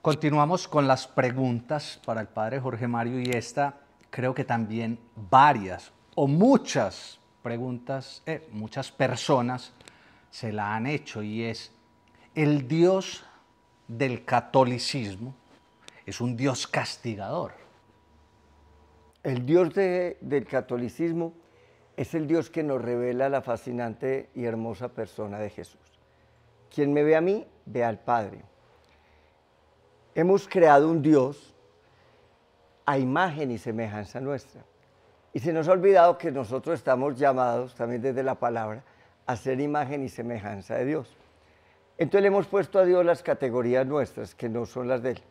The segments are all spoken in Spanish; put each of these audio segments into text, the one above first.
Continuamos con las preguntas para el padre Jorge Mario y esta creo que también varias o muchas preguntas, eh, muchas personas se la han hecho y es, ¿el Dios del catolicismo es un Dios castigador? El Dios del catolicismo es el Dios que nos revela la fascinante y hermosa persona de Jesús. Quien me ve a mí, ve al Padre hemos creado un Dios a imagen y semejanza nuestra. Y se nos ha olvidado que nosotros estamos llamados, también desde la palabra, a ser imagen y semejanza de Dios. Entonces le hemos puesto a Dios las categorías nuestras, que no son las de Él.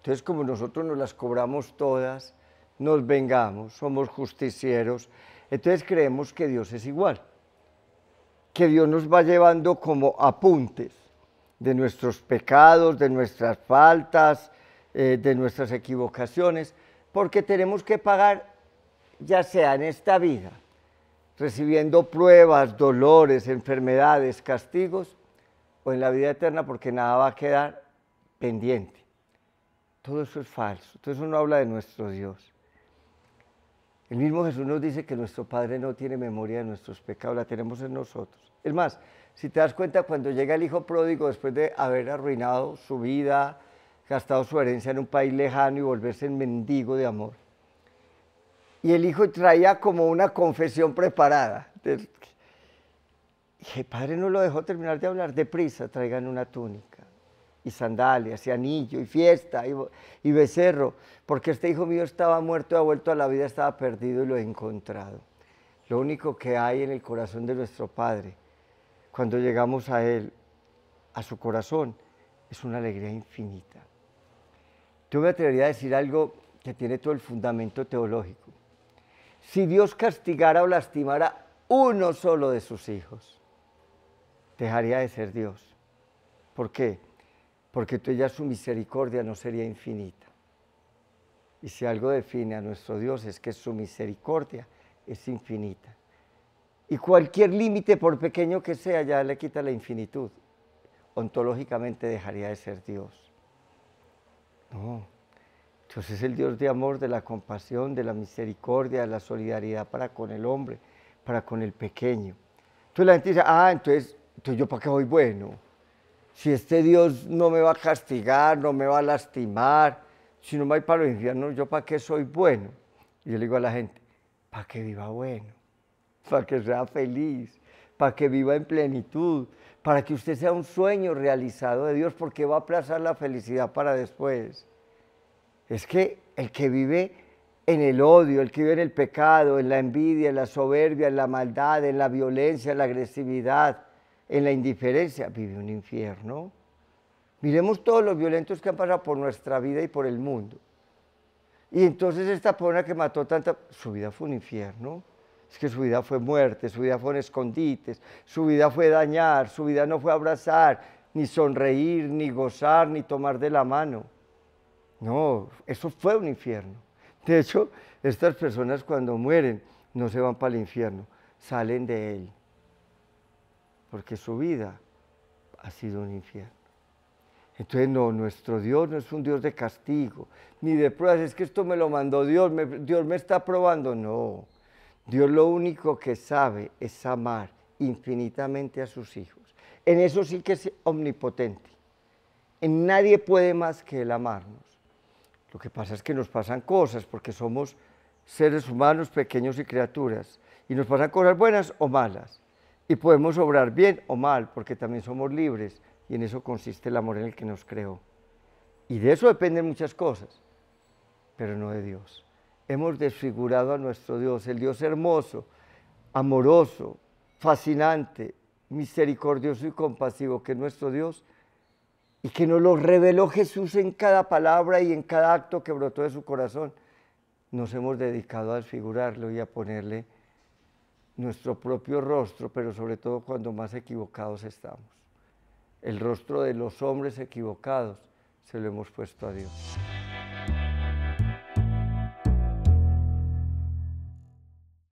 Entonces como nosotros nos las cobramos todas, nos vengamos, somos justicieros, entonces creemos que Dios es igual, que Dios nos va llevando como apuntes de nuestros pecados, de nuestras faltas, eh, de nuestras equivocaciones, porque tenemos que pagar, ya sea en esta vida, recibiendo pruebas, dolores, enfermedades, castigos, o en la vida eterna, porque nada va a quedar pendiente. Todo eso es falso, todo eso no habla de nuestro Dios. El mismo Jesús nos dice que nuestro Padre no tiene memoria de nuestros pecados, la tenemos en nosotros. Es más, si te das cuenta, cuando llega el Hijo Pródigo, después de haber arruinado su vida, gastado su herencia en un país lejano y volverse en mendigo de amor, y el Hijo traía como una confesión preparada. el Padre no lo dejó terminar de hablar, deprisa, traigan una túnica y sandalias y anillo y fiesta y, becerro, porque este hijo mío estaba muerto y ha vuelto a la vida, estaba perdido y lo he encontrado. Lo único que hay en el corazón de nuestro Padre, cuando llegamos a Él, a su corazón, es una alegría infinita. Yo me atrevería a decir algo que tiene todo el fundamento teológico. Si Dios castigara o lastimara uno solo de sus hijos, dejaría de ser Dios. ¿Por qué? porque entonces ya su misericordia no sería infinita. Y si algo define a nuestro Dios es que su misericordia es infinita. Y cualquier límite, por pequeño que sea, ya le quita la infinitud. Ontológicamente dejaría de ser Dios. No. Dios es el Dios de amor, de la compasión, de la misericordia, de la solidaridad para con el hombre, para con el pequeño. Entonces la gente dice, ah, entonces, entonces yo para qué voy bueno si este Dios no me va a castigar, no me va a lastimar, si no me ir para los infiernos, ¿yo para qué soy bueno? Y yo le digo a la gente, para que viva bueno, para que sea feliz, para que viva en plenitud, para que usted sea un sueño realizado de Dios, porque va a aplazar la felicidad para después. Es que el que vive en el odio, el que vive en el pecado, en la envidia, en la soberbia, en la maldad, en la violencia, en la agresividad, en la indiferencia vive un infierno. Miremos todos los violentos que han pasado por nuestra vida y por el mundo. Y entonces esta persona que mató tanta, su vida fue un infierno. Es que su vida fue muerte, su vida fueron escondites, su vida fue dañar, su vida no fue abrazar, ni sonreír, ni gozar, ni tomar de la mano. No, eso fue un infierno. De hecho, estas personas cuando mueren no se van para el infierno, salen de él porque su vida ha sido un infierno. Entonces, no, nuestro Dios no es un Dios de castigo, ni de pruebas, es que esto me lo mandó Dios, Dios me está probando. No, Dios lo único que sabe es amar infinitamente a sus hijos. En eso sí que es omnipotente. En nadie puede más que el amarnos. Lo que pasa es que nos pasan cosas porque somos seres humanos pequeños y criaturas. Y nos pasan cosas buenas o malas. Y podemos obrar bien o mal, porque también somos libres, y en eso consiste el amor en el que nos creó. Y de eso dependen muchas cosas, pero no de Dios. Hemos desfigurado a nuestro Dios, el Dios hermoso, amoroso, fascinante, misericordioso y compasivo que es nuestro Dios y que nos lo reveló Jesús en cada palabra y en cada acto que brotó de su corazón, nos hemos dedicado a desfigurarlo y a ponerle nuestro propio rostro, pero sobre todo cuando más equivocados estamos. El rostro de los hombres equivocados se lo hemos puesto a Dios.